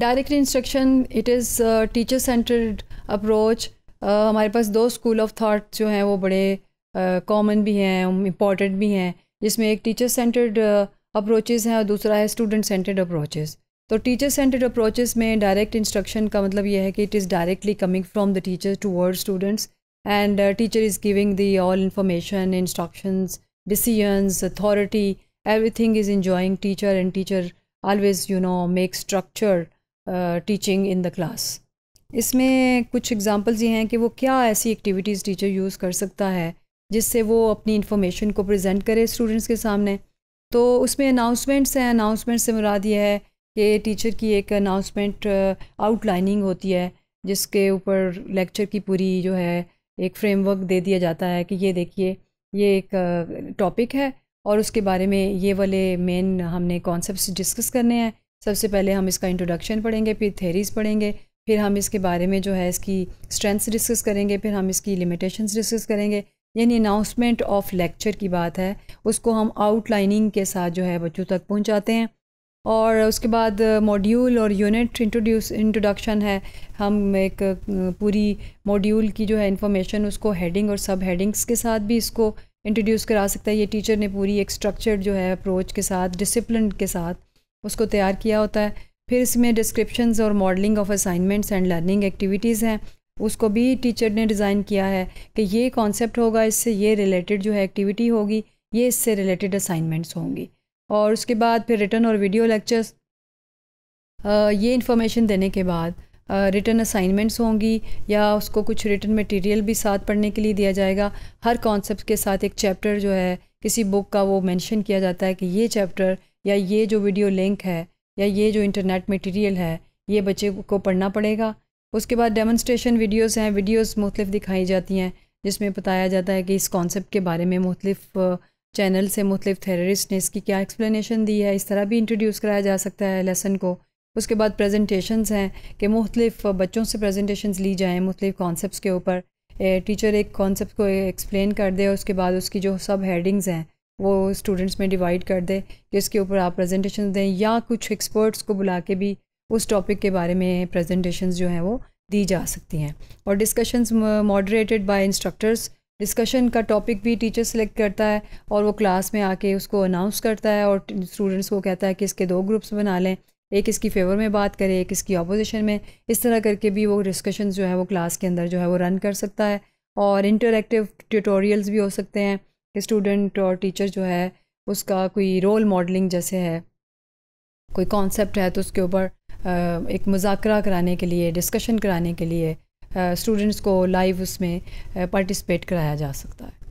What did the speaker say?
direct instruction it is teacher centred approach हमारे पास दो स्कूल ऑफ थाट जो हैं वो बड़े कॉमन uh, भी हैं इम्पॉर्टेंट भी हैं जिसमें एक टीचर सेंटर्ड अप्रोचेज़ हैं और दूसरा है स्टूडेंट सेंटर्ड अप्रोचेज़ तो टीचर सेंटर्ड अप्रोचेज़ में डायरेक्ट इंस्ट्रक्शन का मतलब यह है कि it is directly coming from the teacher toward students and teacher is giving the all information instructions decisions authority everything is enjoying teacher and teacher always you know make structure teaching in the class इसमें कुछ examples ये हैं कि वो क्या ऐसी activities teacher use कर सकता है जिससे वो अपनी इन्फॉर्मेशन को प्रेजेंट करे स्टूडेंट्स के सामने तो उसमें अनाउंसमेंट्स हैं अनाउंसमेंट से मुराद ये है कि टीचर की एक अनाउंसमेंट आउटलाइनिंग होती है जिसके ऊपर लेक्चर की पूरी जो है एक फ्रेमवर्क दे दिया जाता है कि ये देखिए ये एक टॉपिक है और उसके बारे में ये वाले मेन हमने कॉन्सेप्ट्स डिस्कस करने हैं सबसे पहले हम इसका इंट्रोडक्शन पढ़ेंगे फिर थेरीज़ पढ़ेंगे फिर हम इसके बारे में जो है इसकी स्ट्रेंथ्स डिस्कस करेंगे फिर हम इसकी लिमिटेशंस डिस्कस करेंगे यानी अनाउंसमेंट ऑफ लेक्चर की बात है उसको हम आउटलाइनिंग के साथ जो है बच्चों तक पहुंचाते हैं और उसके बाद मॉड्यूल और यूनिट इंट्रोड्यूस इंट्रोडक्शन है हम एक पूरी मॉड्यूल की जो है इंफॉर्मेशन उसको हेडिंग और सब हेडिंग्स के साथ भी इसको इंट्रोड्यूस करा सकता है ये टीचर ने पूरी एक स्ट्रक्चर जो है अप्रोच के साथ डिसिप्लिन के साथ उसको तैयार किया होता है फिर इसमें डिस्क्रिप्शन और modelling of assignments and learning activities हैं उसको भी टीचर ने डिज़ाइन किया है कि ये कॉन्सेप्ट होगा इससे ये रिलेटेड जो है एक्टिविटी होगी ये इससे रिलेटेड असाइनमेंट्स होंगी और उसके बाद फिर रिटर्न और वीडियो लेक्चर्स ये इन्फॉर्मेशन देने के बाद रिटर्न असाइनमेंट्स होंगी या उसको कुछ रिटर्न मटेरियल भी साथ पढ़ने के लिए दिया जाएगा हर कॉन्सेप्ट के साथ एक चैप्टर जो है किसी बुक का वो मेंशन किया जाता है कि ये चैप्टर या ये जो वीडियो लिंक है या ये जो इंटरनेट मटेरियल है ये बच्चे को पढ़ना पड़ेगा उसके बाद डेमोन्स्ट्रेशन वीडियोस हैं वीडियोस मुख्तफ दिखाई जाती हैं जिसमें बताया जाता है कि इस कॉन्सेप्ट के बारे में मुख्तफ चैनल से मुख्तफ थेरिस्ट ने इसकी क्या एक्सप्लेनेशन दी है इस तरह भी इंट्रोड्यूस कराया जा सकता है लेसन को उसके बाद प्रेजेंटेशंस हैं कि मुख्तफ बच्चों से प्रेजेंटेशंस ली जाएँ मुख्तफ कॉन्सेप्ट के ऊपर टीचर एक कॉन्सेप्ट को एक्सप्लेन कर दे उसके बाद उसकी जो सब हेडिंग्स हैं वो स्टूडेंट्स में डिवाइड कर दें जिसके ऊपर आप प्रेजेंटेशन दें या कुछ एक्सपर्ट्स को बुला के भी उस टॉपिक के बारे में प्रेजेंटेशन जो हैं वो दी जा सकती हैं और discussions moderated by instructors discussion का टॉपिक भी टीचर सेलेक्ट करता है और वो क्लास में आके उसको अनाउंस करता है और स्टूडेंट्स को कहता है कि इसके दो ग्रुप्स बना लें एक इसकी फेवर में बात करे एक इसकी अपोजिशन में इस तरह करके भी वो डिस्कशन जो है वो क्लास के अंदर जो है वो रन कर सकता है और इंटरेक्टिव ट्यूटोरियल्स भी हो सकते हैं कि स्टूडेंट और टीचर जो है उसका कोई रोल मॉडलिंग जैसे है कोई कॉन्सेप्ट है तो उसके ऊपर एक मुजाकरा कराने के लिए डिस्कशन कराने के लिए स्टूडेंट्स को लाइव उसमें पार्टिसिपेट कराया जा सकता है